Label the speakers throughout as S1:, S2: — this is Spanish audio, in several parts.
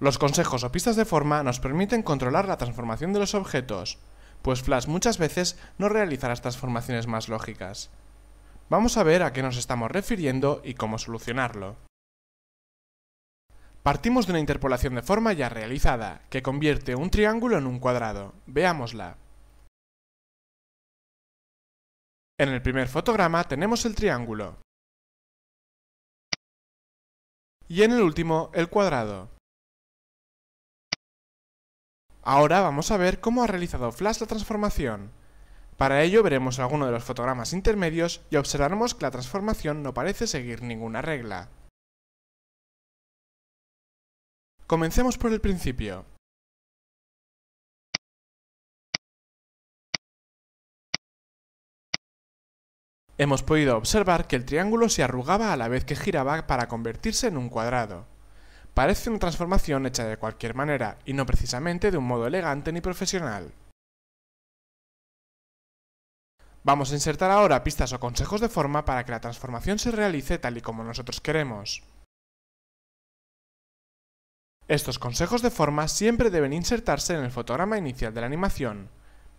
S1: Los consejos o pistas de forma nos permiten controlar la transformación de los objetos, pues Flash muchas veces no realiza las transformaciones más lógicas. Vamos a ver a qué nos estamos refiriendo y cómo solucionarlo. Partimos de una interpolación de forma ya realizada, que convierte un triángulo en un cuadrado. Veámosla. En el primer
S2: fotograma tenemos el triángulo. Y en
S1: el último, el cuadrado. Ahora vamos a ver cómo ha realizado Flash la transformación. Para ello veremos alguno de los fotogramas intermedios y observaremos que la transformación no parece seguir ninguna regla.
S2: Comencemos por el principio.
S1: Hemos podido observar que el triángulo se arrugaba a la vez que giraba para convertirse en un cuadrado. Parece una transformación hecha de cualquier manera y no precisamente de un modo elegante ni profesional. Vamos a insertar ahora pistas o consejos de forma para que la transformación se realice tal y como nosotros queremos. Estos consejos de forma siempre deben insertarse en el fotograma inicial de la animación.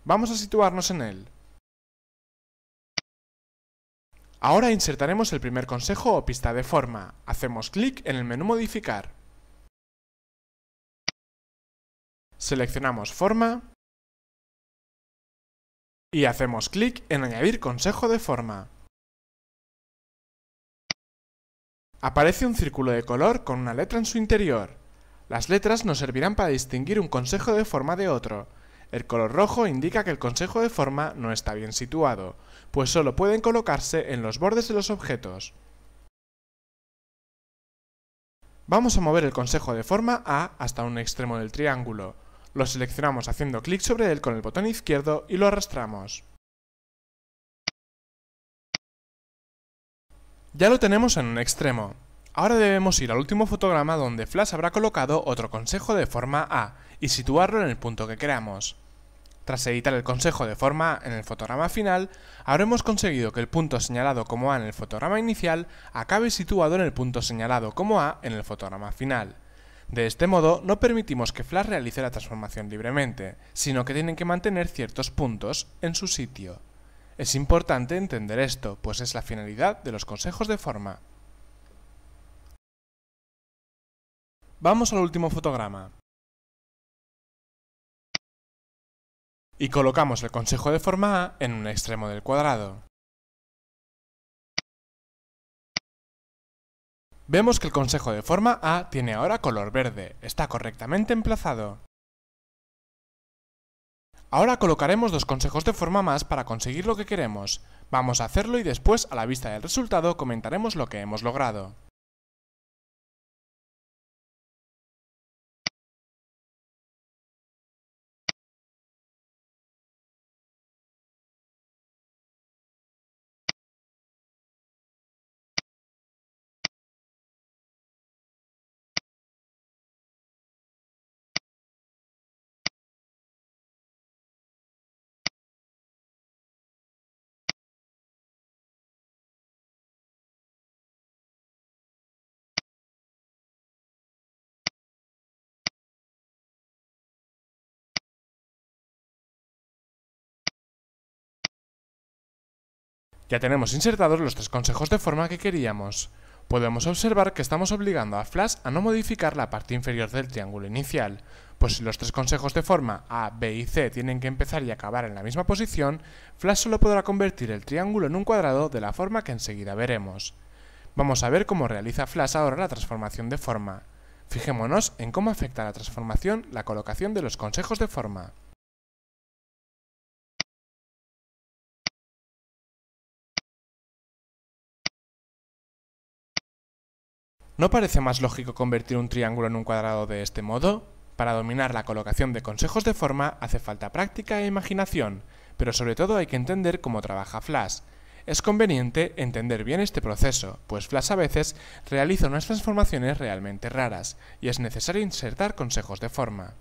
S1: Vamos a situarnos en él. Ahora insertaremos el primer consejo o pista de forma. Hacemos clic en el menú Modificar. Seleccionamos forma
S2: y hacemos clic en añadir consejo de forma.
S1: Aparece un círculo de color con una letra en su interior. Las letras nos servirán para distinguir un consejo de forma de otro. El color rojo indica que el consejo de forma no está bien situado, pues solo pueden colocarse en los bordes de los objetos. Vamos a mover el consejo de forma A hasta un extremo del triángulo. Lo seleccionamos haciendo clic sobre él con el botón izquierdo y lo arrastramos. Ya lo tenemos en un extremo. Ahora debemos ir al último fotograma donde Flash habrá colocado otro consejo de forma A y situarlo en el punto que creamos. Tras editar el consejo de forma A en el fotograma final, habremos conseguido que el punto señalado como A en el fotograma inicial acabe situado en el punto señalado como A en el fotograma final. De este modo, no permitimos que Flash realice la transformación libremente, sino que tienen que mantener ciertos puntos en su sitio. Es importante entender esto, pues es la finalidad de los consejos de forma.
S2: Vamos al último fotograma. Y colocamos el consejo de forma A en un extremo del cuadrado. Vemos que el consejo de forma
S1: A tiene ahora color verde, está correctamente emplazado. Ahora colocaremos dos consejos de forma más para conseguir lo que queremos. Vamos a hacerlo y después, a la vista del resultado, comentaremos lo que hemos logrado. Ya tenemos insertados los tres consejos de forma que queríamos. Podemos observar que estamos obligando a Flash a no modificar la parte inferior del triángulo inicial, pues si los tres consejos de forma A, B y C tienen que empezar y acabar en la misma posición, Flash solo podrá convertir el triángulo en un cuadrado de la forma que enseguida veremos. Vamos a ver cómo realiza Flash ahora la transformación de forma. Fijémonos en cómo afecta la transformación la colocación de los consejos de forma. ¿No parece más lógico convertir un triángulo en un cuadrado de este modo? Para dominar la colocación de consejos de forma hace falta práctica e imaginación, pero sobre todo hay que entender cómo trabaja Flash. Es conveniente entender bien este proceso, pues Flash a veces realiza unas transformaciones realmente raras, y es necesario insertar consejos de forma.